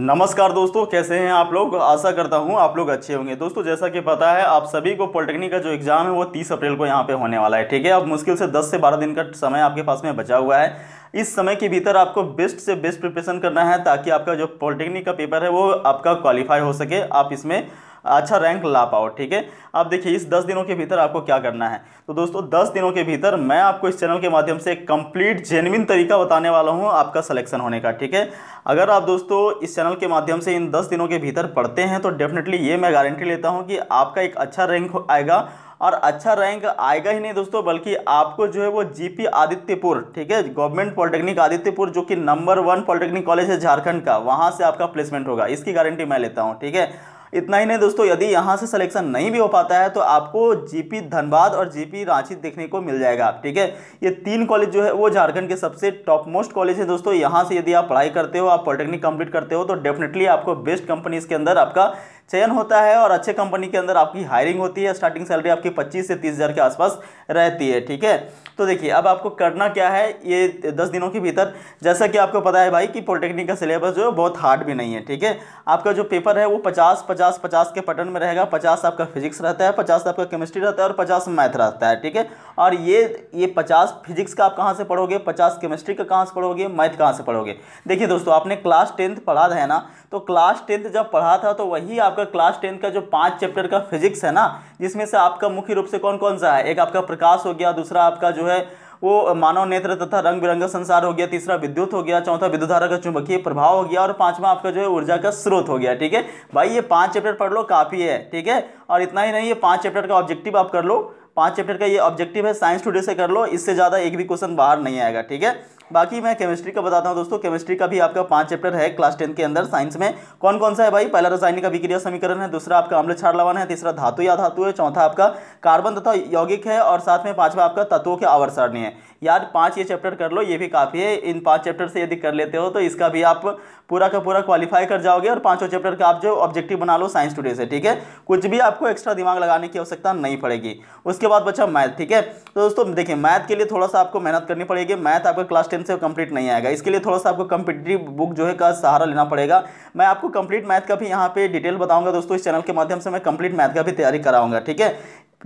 नमस्कार दोस्तों कैसे हैं आप लोग आशा करता हूं आप लोग अच्छे होंगे दोस्तों जैसा कि पता है आप सभी को पॉलिटेक्निक का जो एग्ज़ाम है वो 30 अप्रैल को यहां पे होने वाला है ठीक है अब मुश्किल से 10 से 12 दिन का समय आपके पास में बचा हुआ है इस समय के भीतर आपको बेस्ट से बेस्ट प्रिपरेशन करना है ताकि आपका जो पॉलिटेक्निक का पेपर है वो आपका क्वालिफाई हो सके आप इसमें अच्छा रैंक ला पाओ ठीक है अब देखिए इस दस दिनों के भीतर आपको क्या करना है तो दोस्तों दस दिनों के भीतर मैं आपको इस चैनल के माध्यम से कंप्लीट जेनविन तरीका बताने वाला हूँ आपका सलेक्शन होने का ठीक है अगर आप दोस्तों इस चैनल के माध्यम से इन दस दिनों के भीतर पढ़ते हैं तो डेफिनेटली ये मैं गारंटी लेता हूँ कि आपका एक अच्छा रैंक आएगा और अच्छा रैंक आएगा ही नहीं दोस्तों बल्कि आपको जो है वो जीपी आदित्यपुर ठीक है गवर्नमेंट पॉलिटेक्निक आदित्यपुर जो कि नंबर वन पॉलिटेक्निक कॉलेज है झारखंड का वहाँ से आपका प्लेसमेंट होगा इसकी गारंटी मैं लेता हूँ ठीक है इतना ही नहीं दोस्तों यदि यहाँ से सिलेक्शन नहीं भी हो पाता है तो आपको जीपी धनबाद और जीपी रांची देखने को मिल जाएगा ठीक है ये तीन कॉलेज जो है वो झारखंड के सबसे टॉप मोस्ट कॉलेज है दोस्तों यहाँ से यदि आप पढ़ाई करते हो आप पॉलिटेक्निक कंप्लीट करते हो तो डेफिनेटली आपको बेस्ट कंपनीज के अंदर आपका चयन होता है और अच्छे कंपनी के अंदर आपकी हायरिंग होती है स्टार्टिंग सैलरी आपकी पच्चीस से तीस हज़ार के आसपास रहती है ठीक है तो देखिए अब आपको करना क्या है ये दस दिनों के भीतर जैसा कि आपको पता है भाई कि पॉलिटेक्निक का सिलेबस जो है बहुत हार्ड भी नहीं है ठीक है आपका जो पेपर है वो पचास पचास पचास के पैटर्न में रहेगा पचास आपका फिजिक्स रहता है पचास आपका केमिस्ट्री रहता है और पचास मैथ रहता है ठीक है और ये ये पचास फिजिक्स का आप कहाँ से पढ़ोगे पचास केमिस्ट्री का कहाँ से पढ़ोगे मैथ कहाँ से पढ़ोगे देखिए दोस्तों आपने क्लास टेंथ पढ़ा था ना तो क्लास टेंथ जब पढ़ा था तो वही आप आपका क्लास टेंथ का जो पांच चैप्टर का फिजिक्स है ना जिसमें से आपका मुख्य रूप से कौन कौन सा है एक आपका प्रकाश हो गया दूसरा आपका जो है वो मानव नेत्र तथा रंग बिरंगा संसार हो गया तीसरा विद्युत हो गया चौथा विद्युत धारा का चुंबकीय प्रभाव हो गया और पांचवा आपका जो है ऊर्जा का स्रोत हो गया ठीक है भाई ये पांच चैप्टर पढ़ लो काफ़ी है ठीक है और इतना ही नहीं ये पांच चैप्टर का ऑब्जेक्टिव आप कर लो पांच चैप्टर का ये ऑब्जेक्टिव है साइंस टूडे से कर लो इससे ज़्यादा एक भी क्वेश्चन बाहर नहीं आएगा ठीक है बाकी मैं केमिस्ट्री का बताता हूँ दोस्तों केमिस्ट्री का भी आपका पांच चैप्टर है क्लास टेन के अंदर साइंस में कौन कौन सा है भाई पहला रासायनिक अभिक्रिया समीकरण है दूसरा आपका अम्ल छाड़ लवान है तीसरा धातु या धातु है चौथा आपका कार्बन तथा यौगिक है और साथ में पांचवा आपका तत्वों के आवर है यार पांच ये चैप्टर कर लो ये भी काफ़ी है इन पांच चैप्टर से यदि कर लेते हो तो इसका भी आप पूरा का पूरा क्वालिफाई कर जाओगे और पांचों चैप्टर का आप जो ऑब्जेक्टिव बना लो साइंस टूडे से ठीक है कुछ भी आपको एक्स्ट्रा दिमाग लगाने की आवश्यकता नहीं पड़ेगी उसके बाद बच्चा मैथ ठीक है तो दोस्तों देखिए मैथ के लिए थोड़ा सा आपको मेहनत करनी पड़ेगी मैथ आपका क्लास टेन से कंप्लीट नहीं आएगा इसके लिए थोड़ा सा आपको कंपिटेटिव बुक जो है का सहारा लेना पड़ेगा मैं आपको कंप्लीट मैथ का भी यहाँ पे डिटेल बताऊंगा दोस्तों इस चैनल के माध्यम से मैं कंप्लीट मैथ का भी तैयारी कराऊंगा ठीक है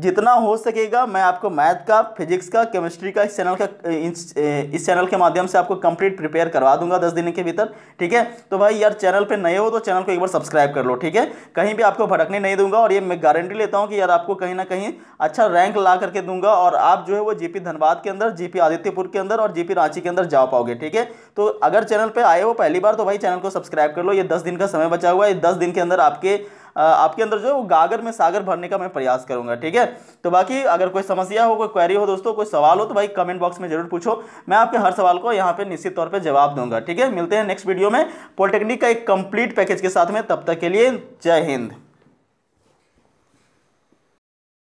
जितना हो सकेगा मैं आपको मैथ का फिजिक्स का केमिस्ट्री का इस चैनल का इस, चैनल के माध्यम से आपको कंप्लीट प्रिपेयर करवा दूंगा दस दिन के भीतर ठीक है तो भाई यार चैनल पे नए हो तो चैनल को एक बार सब्सक्राइब कर लो ठीक है कहीं भी आपको भटकने नहीं दूंगा और ये मैं गारंटी लेता हूँ कि यार आपको कहीं ना कहीं अच्छा रैंक ला करके दूंगा और आप जो है वो जी धनबाद के अंदर जी आदित्यपुर के अंदर और जी रांची के अंदर जा पाओगे ठीक है तो अगर चैनल पर आए हो पहली बार तो भाई चैनल को सब्सक्राइब कर लो ये दस दिन का समय बचा हुआ है दस दिन के अंदर आपके आपके अंदर जो है वो गागर में सागर भरने का मैं प्रयास करूंगा ठीक है तो बाकी अगर कोई समस्या हो कोई क्वेरी हो दोस्तों कोई सवाल हो तो भाई कमेंट बॉक्स में जरूर पूछो मैं आपके हर सवाल को यहाँ पे निश्चित तौर पर जवाब दूंगा ठीक है मिलते हैं नेक्स्ट वीडियो में पॉलिटेक्निक का एक कंप्लीट पैकेज के साथ में तब तक के लिए जय हिंद